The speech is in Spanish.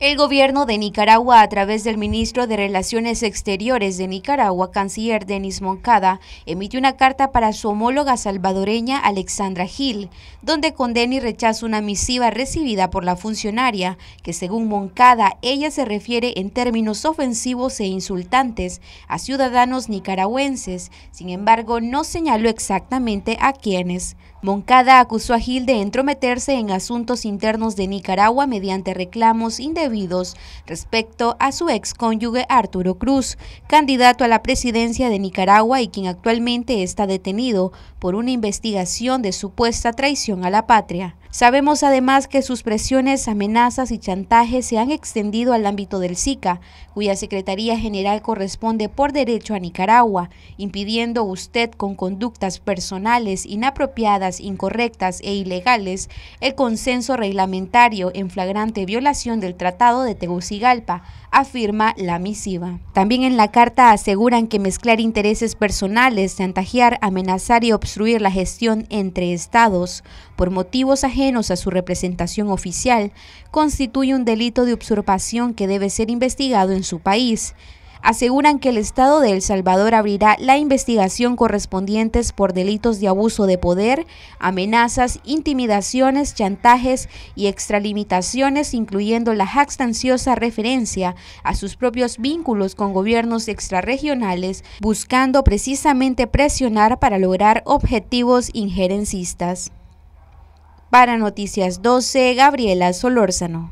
El gobierno de Nicaragua, a través del ministro de Relaciones Exteriores de Nicaragua, canciller Denis Moncada, emitió una carta para su homóloga salvadoreña Alexandra Gil, donde condena y rechaza una misiva recibida por la funcionaria, que según Moncada, ella se refiere en términos ofensivos e insultantes a ciudadanos nicaragüenses, sin embargo no señaló exactamente a quiénes. Moncada acusó a Gil de entrometerse en asuntos internos de Nicaragua mediante reclamos indebidos respecto a su ex cónyuge Arturo Cruz, candidato a la presidencia de Nicaragua y quien actualmente está detenido por una investigación de supuesta traición a la patria. Sabemos además que sus presiones, amenazas y chantajes se han extendido al ámbito del SICA, cuya Secretaría General corresponde por derecho a Nicaragua, impidiendo usted con conductas personales inapropiadas, incorrectas e ilegales el consenso reglamentario en flagrante violación del tratado de Tegucigalpa, afirma la misiva. También en la carta aseguran que mezclar intereses personales, chantajear, amenazar y obstruir la gestión entre estados por motivos ajenos a su representación oficial constituye un delito de usurpación que debe ser investigado en su país aseguran que el Estado de El Salvador abrirá la investigación correspondientes por delitos de abuso de poder, amenazas, intimidaciones, chantajes y extralimitaciones, incluyendo la jactanciosa referencia a sus propios vínculos con gobiernos extrarregionales, buscando precisamente presionar para lograr objetivos injerencistas. Para Noticias 12, Gabriela Solórzano.